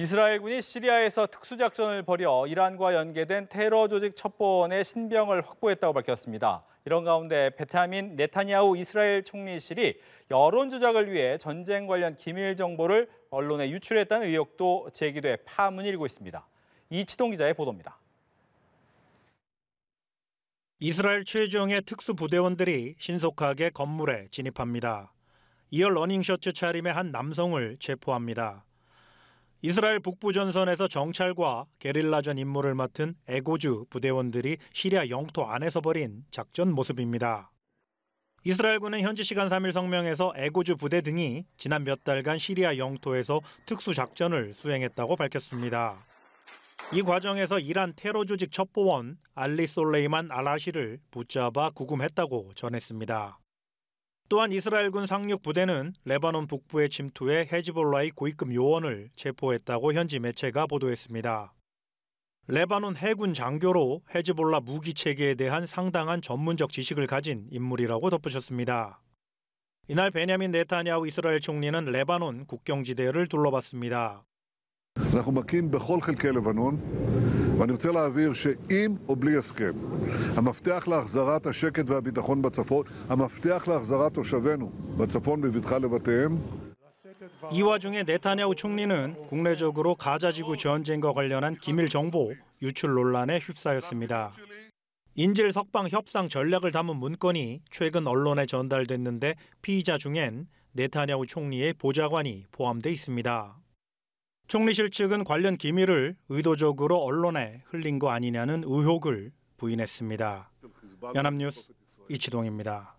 이스라엘군이 시리아에서 특수작전을 벌여 이란과 연계된 테러 조직 첩보원의 신병을 확보했다고 밝혔습니다. 이런 가운데 베타민 네타냐후 이스라엘 총리실이 여론 조작을 위해 전쟁 관련 기밀 정보를 언론에 유출했다는 의혹도 제기돼 파문이 일고 있습니다. 이치동 기자의 보도입니다. 이스라엘 최종의 특수부대원들이 신속하게 건물에 진입합니다. 이어 러닝셔츠 차림의 한 남성을 체포합니다. 이스라엘 북부 전선에서 정찰과 게릴라전 임무를 맡은 에고주 부대원들이 시리아 영토 안에서 벌인 작전 모습입니다. 이스라엘군은 현지 시간 3일 성명에서 에고주 부대 등이 지난 몇 달간 시리아 영토에서 특수 작전을 수행했다고 밝혔습니다. 이 과정에서 이란 테러 조직 첩보원 알리 솔레이만 아라시를 붙잡아 구금했다고 전했습니다. 또한 이스라엘군 상륙 부대는 레바논 북부의 침투해헤지볼라의 고위급 요원을 체포했다고 현지 매체가 보도했습니다. 레바논 해군 장교로 헤지볼라 무기 체계에 대한 상당한 전문적 지식을 가진 인물이라고 덧붙였습니다. 이날 베냐민 네타냐후 이스라엘 총리는 레바논 국경지대를 둘러봤습니다. אנחנו מכים בכל חלקי לבנון, ואני רוצה להבהיר שעם או בלי הסכם, המפתח להחזרת השקט והביטחון בצפון, המפתח להחזרת תושבינו בצפון בבטחה לבתיהם, 이 와중에 네타냐후 총리는 국내적으로 가자지구 전쟁과 관련한 기밀 정보 유출 논란에 휩싸였습니다. 인질 석방 협상 전략을 담은 문건이 최근 언론에 전달됐는데 피의자 중엔 네타냐후 총리의 보좌관이 포함돼 있습니다. 총리실 측은 관련 기밀을 의도적으로 언론에 흘린 거 아니냐는 의혹을 부인했습니다. 연합뉴스 이치동입니다.